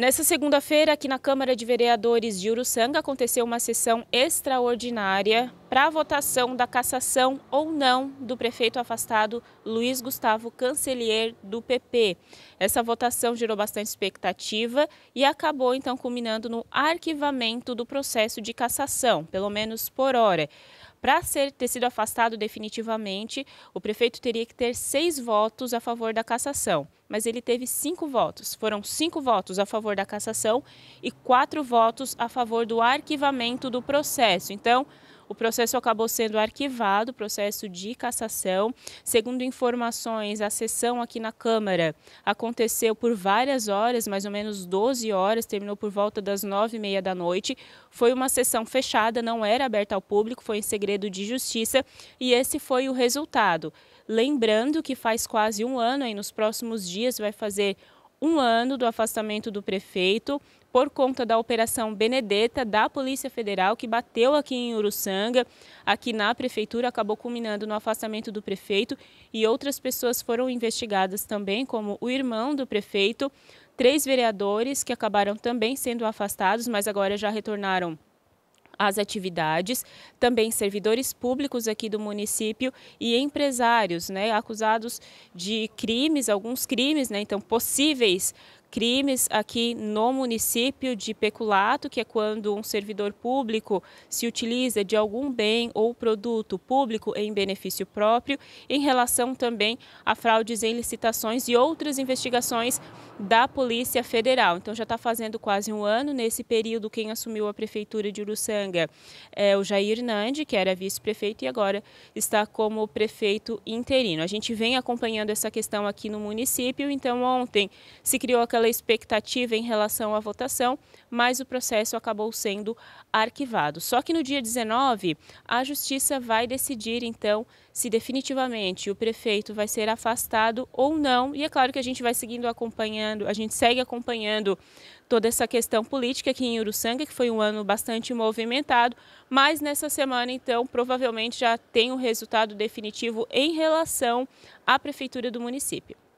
Nessa segunda-feira, aqui na Câmara de Vereadores de Uruçanga, aconteceu uma sessão extraordinária para a votação da cassação ou não do prefeito afastado Luiz Gustavo Cancelier do PP. Essa votação gerou bastante expectativa e acabou então culminando no arquivamento do processo de cassação, pelo menos por hora. Para ser, ter sido afastado definitivamente, o prefeito teria que ter seis votos a favor da cassação. Mas ele teve cinco votos. Foram cinco votos a favor da cassação e quatro votos a favor do arquivamento do processo. Então, o processo acabou sendo arquivado, processo de cassação. Segundo informações, a sessão aqui na Câmara aconteceu por várias horas, mais ou menos 12 horas, terminou por volta das 9 e meia da noite. Foi uma sessão fechada, não era aberta ao público, foi em segredo de justiça e esse foi o resultado. Lembrando que faz quase um ano, aí nos próximos dias vai fazer um ano do afastamento do prefeito por conta da Operação Benedetta da Polícia Federal, que bateu aqui em Uruçanga, aqui na prefeitura, acabou culminando no afastamento do prefeito e outras pessoas foram investigadas também, como o irmão do prefeito, três vereadores que acabaram também sendo afastados, mas agora já retornaram as atividades, também servidores públicos aqui do município e empresários, né, acusados de crimes, alguns crimes, né, então possíveis crimes aqui no município de peculato, que é quando um servidor público se utiliza de algum bem ou produto público em benefício próprio, em relação também a fraudes em licitações e outras investigações da Polícia Federal. Então já está fazendo quase um ano nesse período quem assumiu a prefeitura de Uruçanga é o Jair Nandi, que era vice-prefeito e agora está como prefeito interino. A gente vem acompanhando essa questão aqui no município, então ontem se criou aquela pela expectativa em relação à votação, mas o processo acabou sendo arquivado. Só que no dia 19, a Justiça vai decidir, então, se definitivamente o prefeito vai ser afastado ou não. E é claro que a gente vai seguindo acompanhando, a gente segue acompanhando toda essa questão política aqui em Uruçanga, que foi um ano bastante movimentado, mas nessa semana, então, provavelmente já tem o um resultado definitivo em relação à prefeitura do município.